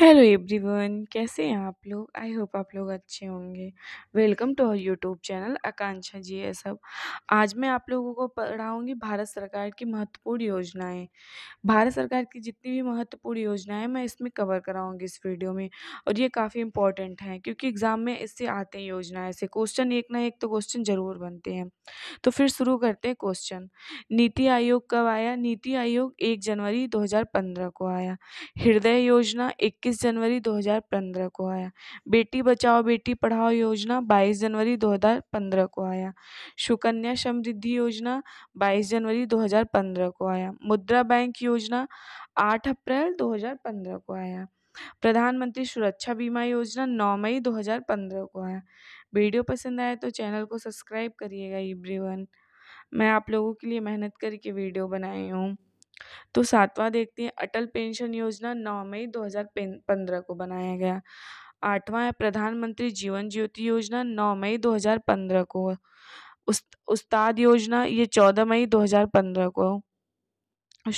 hello everyone कैसे हैं आप लोग आई होप आप लोग अच्छे होंगे welcome to our YouTube channel Akanksha ji ये सब आज मैं आप लोगों को पढ़ाऊंगी भारत सरकार की महत्वपूर्ण योजनाएं भारत सरकार की जितनी भी महत्वपूर्ण योजनाएं मैं इसमें कवर कराऊंगी इस वीडियो में और ये काफ़ी इंपॉर्टेंट हैं क्योंकि एग्ज़ाम में इससे आते हैं योजनाएँ से क्वेश्चन एक ना एक तो क्वेश्चन ज़रूर बनते हैं तो फिर शुरू करते हैं क्वेश्चन नीति आयोग कब आया नीति आयोग एक जनवरी दो को आया हृदय योजना इक्कीस इक्कीस जनवरी दो हज़ार पंद्रह को आया बेटी बचाओ बेटी पढ़ाओ योजना बाईस जनवरी दो हज़ार पंद्रह को आया सुकन्या समृद्धि योजना बाईस जनवरी दो हज़ार पंद्रह को आया मुद्रा बैंक योजना आठ अप्रैल दो हज़ार पंद्रह को आया प्रधानमंत्री सुरक्षा बीमा योजना नौ मई दो हज़ार पंद्रह को आया वीडियो पसंद आए तो चैनल को सब्सक्राइब करिएगा इब्रीवन मैं आप लोगों के लिए मेहनत करके वीडियो बनाई हूँ तो सातवां देखते हैं अटल पेंशन योजना नौ मई दो हज़ार पंद्रह को बनाया गया आठवां है प्रधानमंत्री जीवन ज्योति योजना नौ मई दो हज़ार पंद्रह को उस उस्ताद योजना ये चौदह मई दो हज़ार पंद्रह को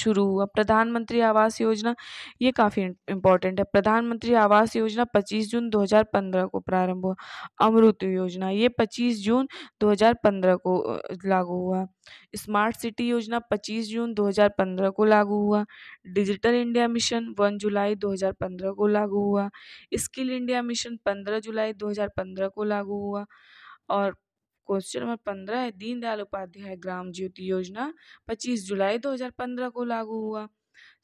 शुरू हुआ प्रधानमंत्री आवास योजना ये काफ़ी इम्पोर्टेंट है प्रधानमंत्री आवास योजना 25 जून 2015 को प्रारंभ हुआ अमृत योजना ये 25 जून 2015 को लागू हुआ स्मार्ट सिटी योजना 25 जून 2015 को लागू हुआ डिजिटल इंडिया मिशन 1 जुलाई 2015 को लागू हुआ स्किल इंडिया मिशन 15 जुलाई 2015 को लागू हुआ और क्वेश्चन नंबर पंद्रह है दीनदयाल उपाध्याय ग्राम ज्योति योजना पच्चीस जुलाई दो हजार पंद्रह को लागू हुआ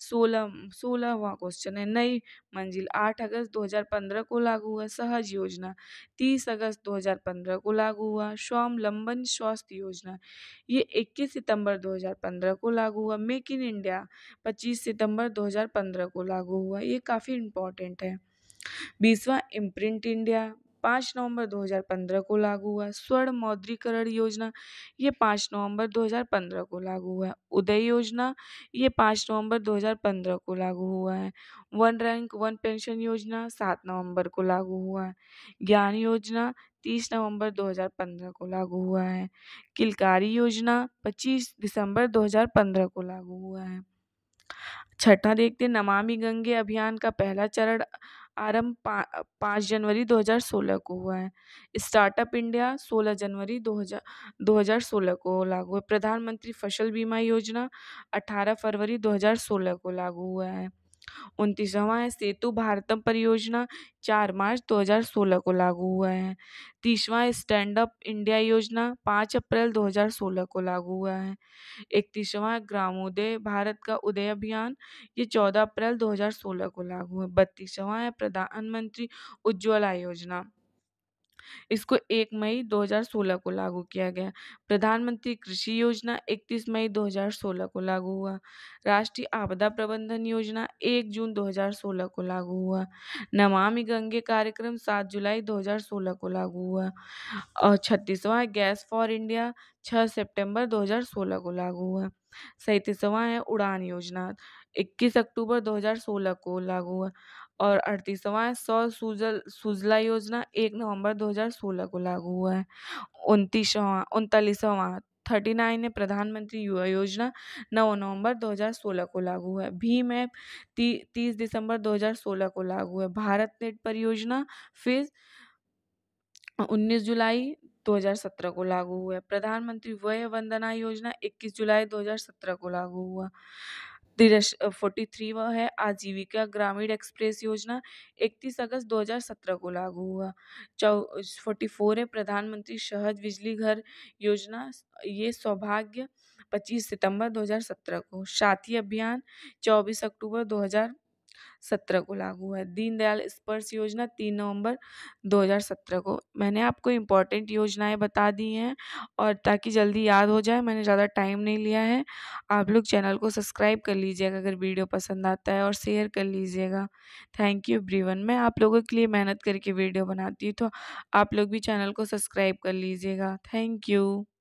सोलह सोलहवा क्वेश्चन है नई मंजिल आठ अगस्त दो हजार पंद्रह को लागू हुआ सहज योजना तीस अगस्त दो हजार पंद्रह को लागू हुआ लंबन स्वास्थ्य योजना ये इक्कीस सितंबर दो हजार पंद्रह को लागू हुआ मेक इन इंडिया पच्चीस सितंबर दो हजार पंद्रह को लागू हुआ ये काफ़ी इंपॉर्टेंट है बीसवा इम्प्रिंट इंडिया पाँच नवंबर दो हज़ार पंद्रह को लागू हुआ स्वर्ण मौद्रीकरण योजना ये पाँच नवंबर दो हज़ार पंद्रह को लागू हुआ उदय योजना ये पाँच नवंबर दो हज़ार पंद्रह को लागू हुआ है वन रैंक वन पेंशन योजना सात नवंबर को लागू हुआ है ज्ञान योजना तीस नवंबर 2015 को लागू हुआ है किलकारी योजना पच्चीस दिसंबर 2015 को लागू हुआ है छठा देखते नमामि गंगे अभियान का पहला चरण आरंभ पाँच जनवरी दो हज़ार सोलह को हुआ है स्टार्टअप इंडिया सोलह जनवरी दो हज़ार दो हज़ार सोलह को लागू है प्रधानमंत्री फसल बीमा योजना अठारह फरवरी दो हज़ार सोलह को लागू हुआ है उनतीसवां है सेतु भारतम परियोजना चार मार्च 2016 को लागू हुआ है तीसवां स्टैंड अप इंडिया योजना पाँच अप्रैल 2016 को लागू हुआ है इकतीसवा ग्रामोदय भारत का उदय अभियान ये 14 अप्रैल 2016 को लागू है बत्तीसवा है प्रधानमंत्री उज्ज्वला योजना इसको 1 मई 2016 को लागू किया गया प्रधानमंत्री कृषि योजना 31 मई 2016 को लागू हुआ राष्ट्रीय आपदा प्रबंधन योजना 1 जून 2016 को लागू हुआ नमामि गंगे कार्यक्रम 7 जुलाई 2016 को लागू हुआ और छत्तीसवां गैस फॉर इंडिया 6 सितंबर 2016 को लागू हुआ सैंतीसवां है उड़ान योजना 21 अक्टूबर 2016 को लागू हुआ और अड़तीसवां सौ सुजल सुजला योजना एक नवंबर 2016 को लागू हुआ है उनतीसवां उनतालीसवां थर्टी नाइन है प्रधानमंत्री युवा योजना नौ नवंबर 2016 को लागू हुआ है भीम ऐप ती, तीस दिसंबर 2016 को लागू है भारत नेट परियोजना फिर 19 जुलाई 2017 को लागू हुआ है प्रधानमंत्री वय वंदना योजना 21 जुलाई 2017 को लागू हुआ फोर्टी थ्री वह है आजीविका ग्रामीण एक्सप्रेस योजना इकतीस अगस्त दो हज़ार सत्रह को लागू हुआ चौ फोर्टी फोर है प्रधानमंत्री शहद बिजली घर योजना ये सौभाग्य पच्चीस सितंबर दो हज़ार सत्रह को साथी अभियान चौबीस अक्टूबर दो हज़ार सत्रह को लागू है दीनदयाल स्पर्श योजना तीन नवंबर 2017 को मैंने आपको इम्पोर्टेंट योजनाएं बता दी हैं और ताकि जल्दी याद हो जाए मैंने ज़्यादा टाइम नहीं लिया है आप लोग चैनल को सब्सक्राइब कर लीजिएगा अगर वीडियो पसंद आता है और शेयर कर लीजिएगा थैंक यू ब्रीवन मैं आप लोगों के लिए मेहनत करके वीडियो बनाती हूँ तो आप लोग भी चैनल को सब्सक्राइब कर लीजिएगा थैंक यू